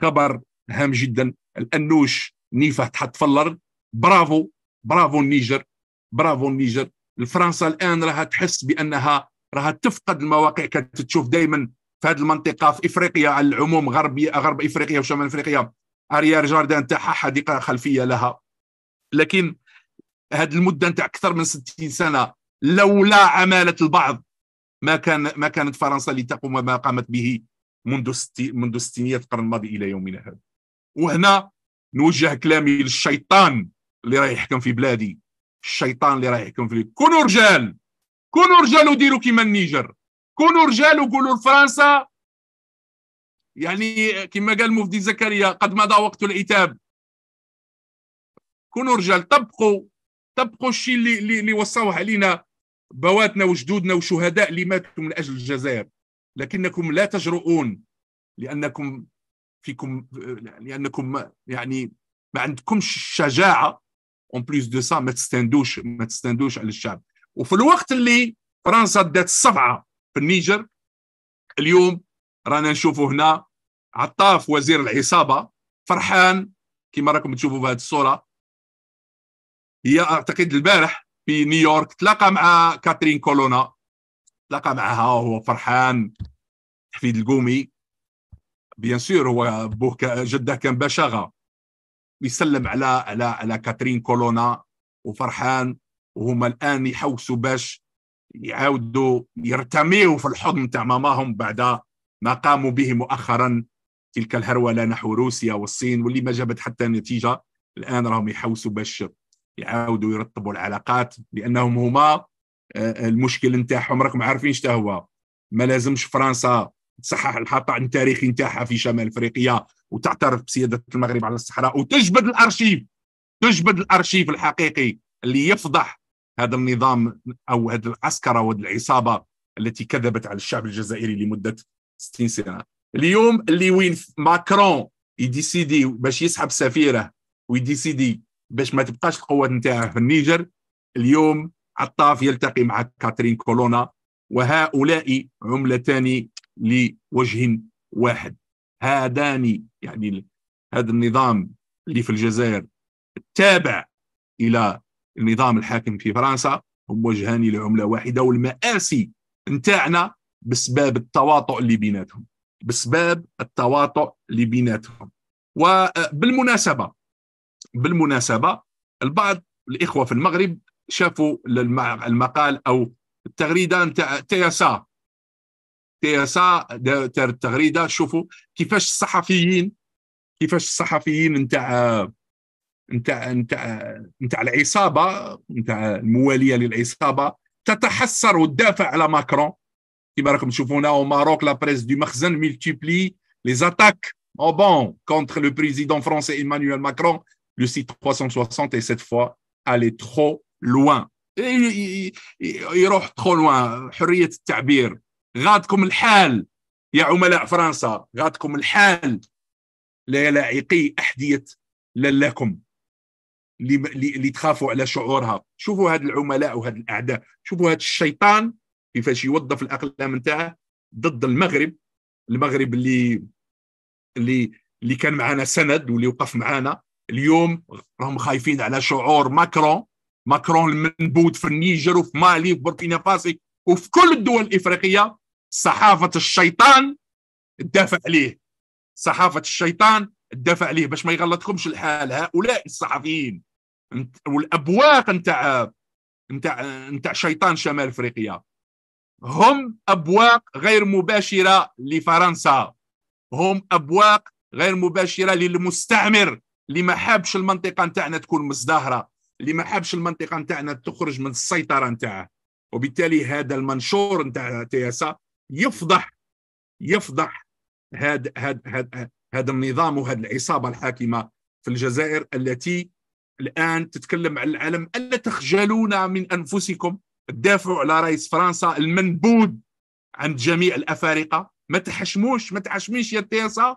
خبر هام جدا الانوش نيفه تحط في الارض برافو برافو النيجر برافو النيجر فرنسا الان راها تحس بانها راها تفقد المواقع كانت تشوف دائما في هذه المنطقه في افريقيا على العموم غربي غرب افريقيا وشمال افريقيا اريار جاردان تاعها حديقه خلفيه لها لكن هذه المده نتاع اكثر من 60 سنه لولا عماله البعض ما كان ما كانت فرنسا لتقوم ما قامت به منذ ستي منذ ستينيات القرن الماضي الى يومنا هذا وهنا نوجه كلامي للشيطان اللي راه يحكم في بلادي الشيطان اللي راه يحكم في كونوا رجال كونوا رجال وديروا كيما النيجر كونوا رجال وقولوا لفرنسا يعني كما قال مفدي زكريا قد مضى وقت العتاب كونوا رجال طبقوا طبقوا الشيء اللي اللي, اللي وصاوه علينا بواتنا وجدودنا وشهداء اللي ماتوا من اجل الجزائر لكنكم لا تجرؤون لانكم فيكم لانكم يعني ما عندكمش الشجاعه اون بليس دو سا ما تستندوش ما تستندوش على الشعب وفي الوقت اللي فرنسا دات الصفعه في النيجر اليوم رانا نشوفوا هنا عطاف وزير العصابه فرحان كما راكم تشوفوا في هذه الصوره هي اعتقد البارح في نيويورك تلاقى مع كاترين كولونا تلاقى معها وهو فرحان حفيد القومي بيان سور هو بوه جده كان بشاغه يسلم على على على كاترين كولونا وفرحان وهما الان يحوسوا باش يعاودوا يرتميوا في الحضن تاع ماماهم بعد ما قاموا به مؤخرا تلك الهروله نحو روسيا والصين واللي ما جابت حتى نتيجه الان راهم يحوسوا باش يعاودوا يرتبوا العلاقات لانهم هما آه، المشكل نتاعهم راكم عارفين شتا هو ما لازمش فرنسا تصحح الخطا التاريخي نتاعها في شمال افريقيا وتعترف بسياده المغرب على الصحراء وتجبد الارشيف تجبد الارشيف الحقيقي اللي يفضح هذا النظام او هذه العسكره وهذه العصابه التي كذبت على الشعب الجزائري لمده 60 سنه اليوم اللي وين ماكرون يديسيدي باش يسحب سفيره ويديسيدي باش ما تبقاش القوات نتاعها في النيجر اليوم عطاف يلتقي مع كاترين كولونا وهؤلاء عملتان لوجه واحد هذان يعني هذا النظام اللي في الجزائر التابع الى النظام الحاكم في فرنسا هم وجهان لعمله واحده والمآسي نتاعنا بسبب التواطؤ اللي بيناتهم بسبب التواطؤ اللي بيناتهم وبالمناسبه بالمناسبه البعض الاخوه في المغرب شافوا المقال او التغريده نتاع تياسا تياسا التغريده شوفوا كيفاش الصحفيين كيفاش الصحفيين نتاع نتاع نتاع نتاع العصابه نتاع المواليه للعصابه تتحسر وتدافع على ماكرون كما راكم تشوفونا او ماروك لا بريس دو مخزن ملتيبلي لي زاتاك او بون كونتر لو بريزيدون فرونسي ايمانويل ماكرون لو سيت 360 اي سيت فوا الي ترو لوان يروح تخون لوان حريه التعبير غادكم الحال يا عملاء فرنسا غادكم الحال للاعقي احذيه لكم اللي تخافوا على شعورها شوفوا هاد العملاء وهاد الاعداء شوفوا هاد الشيطان كيفاش يوظف الاقلام نتاعه ضد المغرب المغرب اللي اللي اللي كان معنا سند واللي وقف معنا اليوم راهم خايفين على شعور ماكرون ماكرون المنبوت في النيجر وفي مالي وفي بوركينا فاسي وفي كل الدول الافريقيه صحافه الشيطان تدافع عليه صحافه الشيطان تدافع عليه باش ما يغلطكمش الحال هؤلاء الصحفيين والابواق نتاع نتاع نتاع شيطان شمال افريقيا هم ابواق غير مباشره لفرنسا هم ابواق غير مباشره للمستعمر اللي ما حابش المنطقه نتاعنا تكون مزدهره اللي ما حابش المنطقه نتاعنا تخرج من السيطره نتاعه وبالتالي هذا المنشور نتاع تياسا يفضح يفضح هذا هذا هذا النظام وهذه العصابه الحاكمه في الجزائر التي الان تتكلم على العالم الا تخجلون من انفسكم تدافعوا على رئيس فرنسا المنبوذ عند جميع الافارقه ما تحشموش ما تحشميش يا تياسا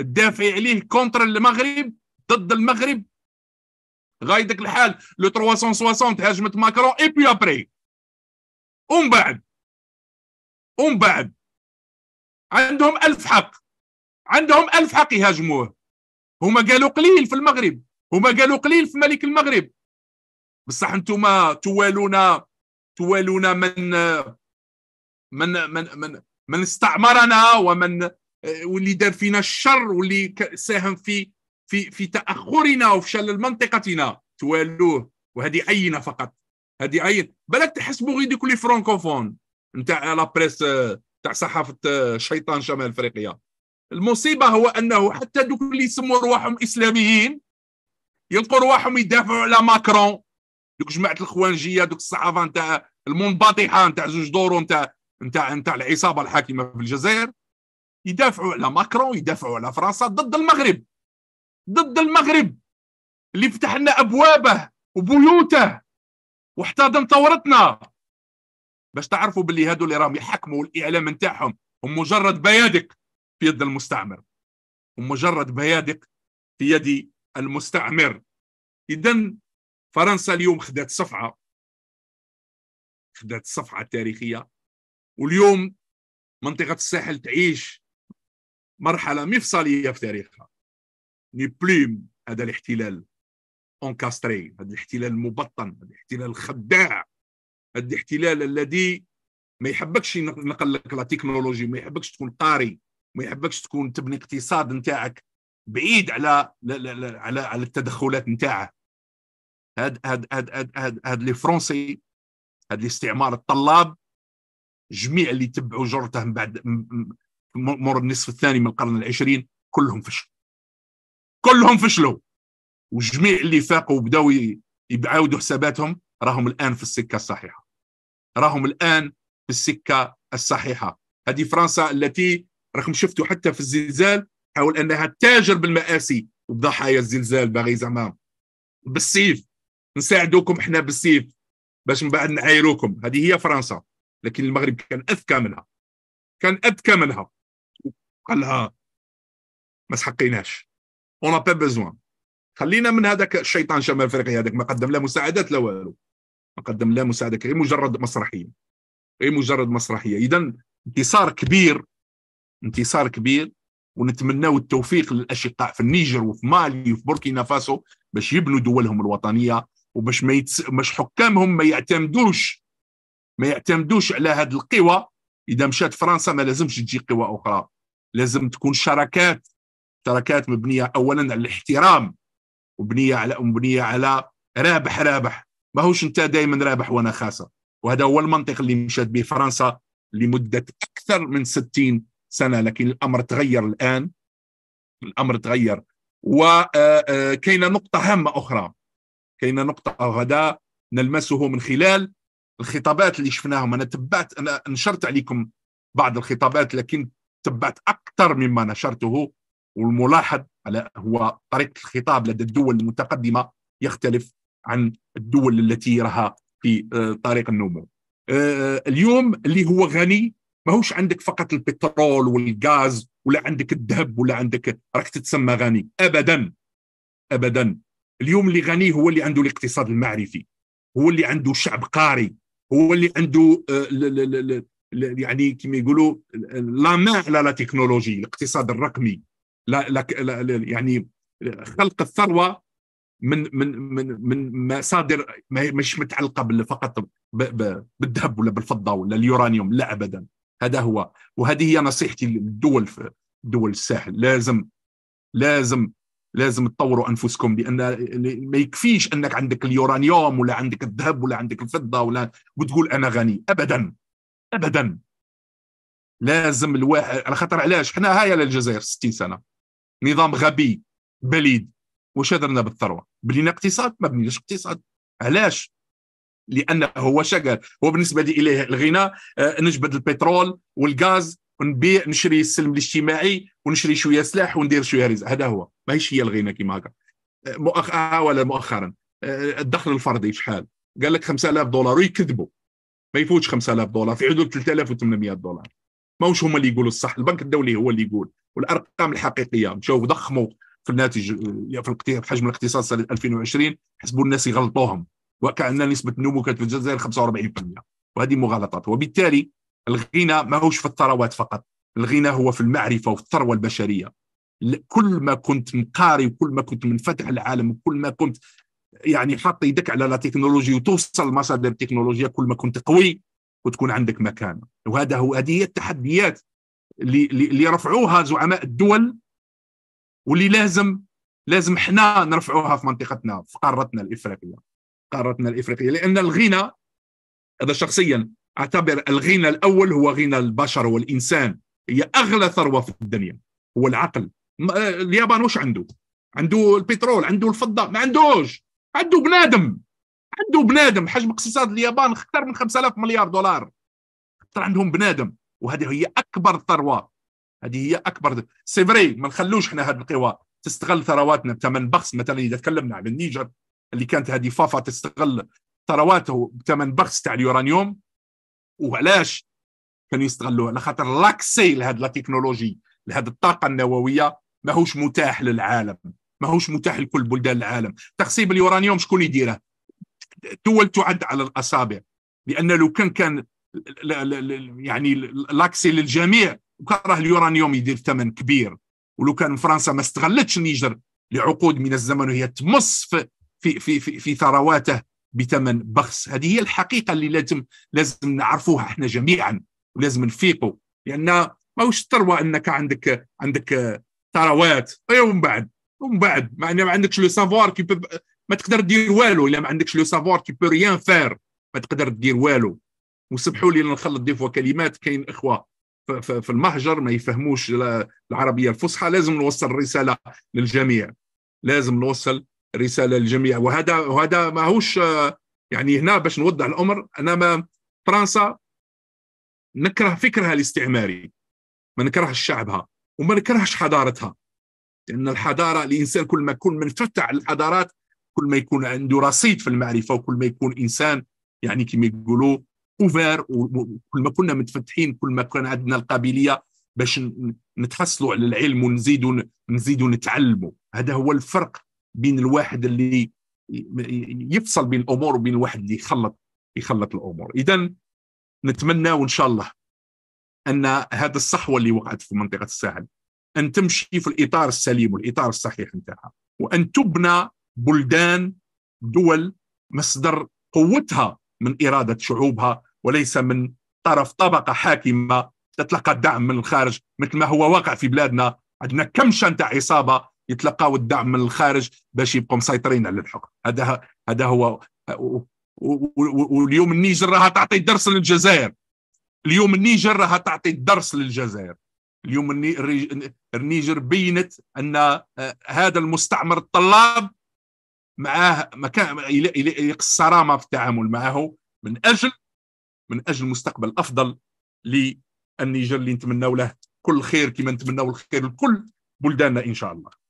تدافعي عليه كونتر المغرب ضد المغرب غايدك الحال لو 360 هاجمت ماكرون اي بي ابري ومن بعد ومن بعد عندهم ألف حق عندهم ألف حق يهاجموه هما قالوا قليل في المغرب هما قالوا قليل في ملك المغرب بصح انتم توالونا توالونا من من من من, من استعمرنا ومن اه، واللي دار فينا الشر واللي ساهم في في في تاخرنا وفي منطقتنا توالوه وهذه عينه فقط هذه عين بالك تحسبوا غير ديك لي فرانكوفون نتاع لا بريس آه، تاع صحافه آه، شيطان شمال افريقيا المصيبه هو انه حتى دوك اللي يسموا رواحهم اسلاميين يلقوا رواحهم يدافعوا على ماكرون دوك جماعه الخوانجيه دوك الصحافه نتاع المنبطحه نتاع زوج دورو نتاع نتاع نتاع العصابه الحاكمه في الجزائر يدافعوا على ماكرون يدافعوا على فرنسا ضد المغرب ضد المغرب اللي فتح لنا ابوابه وبيوته واحتضن ثورتنا باش تعرفوا باللي هادو اللي راهم يحكموا الاعلام نتاعهم هم مجرد بيادق في يد المستعمر هم مجرد بيادق في يد المستعمر اذا فرنسا اليوم خدات صفعه خدات صفعه تاريخيه واليوم منطقه الساحل تعيش مرحله مفصليه في تاريخها نبلوم هذا الاحتلال اونكاستري هذا الاحتلال المبطن هذا الاحتلال الخداع هذا الاحتلال الذي ما يحبكش ينقل لك لا تكنولوجي ما يحبكش تكون قاري ما يحبكش تكون تبني اقتصاد نتاعك بعيد على لا لا لا على على التدخلات نتاعه هاد هاد هاد هاد هاد, هاد لي فرونسي هاد الاستعمار الطلاب جميع اللي تبعوا جرته من بعد مور النصف الثاني من القرن العشرين كلهم فشلوا كلهم فشلوا وجميع اللي فاقوا وبداوا يعاودوا حساباتهم راهم الان في السكه الصحيحه راهم الان في السكه الصحيحه هذه فرنسا التي راكم شفتوا حتى في الزلزال حاول انها تاجر بالمآسي ضحايا الزلزال باغي زعما بالسيف نساعدوكم احنا بالسيف باش من بعد نعايروكم هذه هي فرنسا لكن المغرب كان اذكى منها كان اذكى منها قال لها ما سحقيناش اون با بيزوان خلينا من هذاك الشيطان شمال افريقيا هذاك ما قدم لا مساعدات لا والو ما قدم لا مساعدات غير مجرد مسرحيه غير مجرد مسرحيه اذا انتصار كبير انتصار كبير ونتمناو التوفيق للاشقاء في النيجر وفي مالي وفي بوركينا فاسو باش يبنوا دولهم الوطنيه وباش ما يتس... باش حكامهم ما يعتمدوش ما يعتمدوش على هذه القوى اذا مشات فرنسا ما لازمش تجي قوى اخرى لازم تكون شراكات شراكات مبنيه اولا على الاحترام مبنيه على مبنيه على رابح رابح ماهوش انت دائما رابح وانا خاسر وهذا هو المنطق اللي مشات به فرنسا لمده اكثر من 60 سنه لكن الامر تغير الان الامر تغير وكاين آه، آه، نقطه هامه اخرى كاين نقطه غدا نلمسه من خلال الخطابات اللي شفناهم انا تبعت انا نشرت عليكم بعض الخطابات لكن تبعت اكثر مما نشرته والملاحظ على هو طريقه الخطاب لدى الدول المتقدمه يختلف عن الدول التي راها في آه، طريق النمو آه، اليوم اللي هو غني ماهوش عندك فقط البترول والغاز ولا عندك الذهب ولا عندك راك تتسمى غني ابدا ابدا اليوم اللي غني هو اللي عنده الاقتصاد المعرفي هو اللي عنده شعب قاري هو اللي عنده آه، يعني كما يقولوا لا ما على لا تكنولوجي الاقتصاد الرقمي لا لا يعني خلق الثروه من من من من مصادر مش متعلقه فقط بالذهب ولا بالفضه ولا اليورانيوم لا ابدا هذا هو وهذه هي نصيحتي للدول في دول الساحل لازم لازم لازم تطوروا انفسكم لان ما يكفيش انك عندك اليورانيوم ولا عندك الذهب ولا عندك الفضه ولا وتقول انا غني ابدا ابدا لازم الواحد على خاطر علاش حنا هايا للجزائر 60 سنه نظام غبي بليد واش درنا بالثروه بنينا اقتصاد ما بنيناش اقتصاد علاش لان هو شقل هو بالنسبه لي اليه الغنى آه، نجبد البترول والغاز ونبيع نشري السلم الاجتماعي ونشري شويه سلاح وندير شويه رزق هذا هو ماهيش هي الغنى كيما هكا آه، مؤخرا آه، ولا مؤخرا الدخل الفردي شحال قال لك 5000 دولار ويكذبوا ما يفوتش 5000 دولار في حدود 3800 دولار ماهوش هما اللي يقولوا الصح البنك الدولي هو اللي يقول والارقام الحقيقيه مشاو ضخموا في الناتج في حجم الاقتصاد سنه 2020 حسبوا الناس يغلطوهم وكان نسبه النمو كانت في الجزائر 45% وهذه مغالطات وبالتالي الغنى ماهوش في الثروات فقط الغنى هو في المعرفه وفي الثروه البشريه كل ما كنت مقاري وكل ما كنت منفتح العالم وكل ما كنت يعني حاط يدك على لا تكنولوجيا وتوصل مصادر التكنولوجيا كل ما كنت قوي وتكون عندك مكانه وهذا هو هذه هي التحديات اللي رفعوها زعماء الدول واللي لازم لازم حنا نرفعوها في منطقتنا في قارتنا الافريقيه قارتنا الافريقيه لان الغنى هذا شخصيا اعتبر الغنى الاول هو غنى البشر والانسان هي اغلى ثروه في الدنيا هو العقل اليابان واش عنده عنده البترول عنده الفضه ما عندوش عنده بنادم عنده بنادم حجم اقتصاد اليابان اكثر من 5000 مليار دولار اكثر عندهم بنادم وهذه هي اكبر ثروه هذه هي اكبر سي فري ما نخلوش احنا هذه القوى تستغل ثرواتنا بثمن بخس مثلا اذا تكلمنا على النيجر اللي كانت هذه فافا تستغل ثرواته بثمن بخس تاع اليورانيوم وعلاش كانوا يستغلوها لخاطر لاكسي لهذه لا تكنولوجي لهذه الطاقه النوويه ماهوش متاح للعالم ماهوش متاح لكل بلدان العالم تخصيب اليورانيوم شكون يديره دول تعد على الاصابع لان لو كان كان لا لا لا يعني لاكسي للجميع وكره اليورانيوم يدير ثمن كبير ولو كان فرنسا ما استغلتش النيجر لعقود من الزمن وهي تمص في في في في, في ثرواته بثمن بخس هذه هي الحقيقه اللي لازم لازم نعرفوها احنا جميعا ولازم نفيقوا لان ماهوش الثروه انك عندك عندك ثروات اي أيوة، ومن بعد ومن بعد ما عندكش لو سافوار كي ما تقدر دير والو الا ما عندكش لو سافوار كي بو ريان فير ما تقدر دير والو وسمحوا لي نخلط دي فوا كلمات كاين اخوه في المهجر ما يفهموش العربيه الفصحى لازم نوصل رساله للجميع لازم نوصل رساله للجميع وهذا وهذا ماهوش يعني هنا باش نوضح الامر انا ما فرنسا نكره فكرها الاستعماري ما نكرهش شعبها وما نكرهش حضارتها لان الحضاره الانسان كل ما يكون منفتح على الحضارات كل ما يكون عنده رصيد في المعرفه وكل ما يكون انسان يعني كما يقولوا اوفر وكل ما كنا متفتحين كل ما كان عندنا القابليه باش نتحصلوا على العلم ونزيدوا نزيدوا نتعلموا هذا هو الفرق بين الواحد اللي يفصل بين الامور وبين الواحد اللي يخلط يخلط الامور اذا نتمنى وان شاء الله ان هذا الصحوه اللي وقعت في منطقه الساحل ان تمشي في الاطار السليم والاطار الصحيح نتاعها وان تبنى بلدان دول مصدر قوتها من اراده شعوبها وليس من طرف طبقه حاكمه تتلقى الدعم من الخارج مثل ما هو واقع في بلادنا عندنا كمشه نتاع عصابه يتلقاو الدعم من الخارج باش يبقوا مسيطرين على الحكم هذا هذا هو واليوم النيجر راها تعطي درس للجزائر اليوم النيجر راها تعطي درس للجزائر اليوم النيجر بينت ان آه، هذا المستعمر الطلاب معاه مكان يقص الصرامه في التعامل معه من اجل من اجل مستقبل افضل للنيجر اللي نتمناو له كل خير كما نتمناو الخير لكل بلداننا ان شاء الله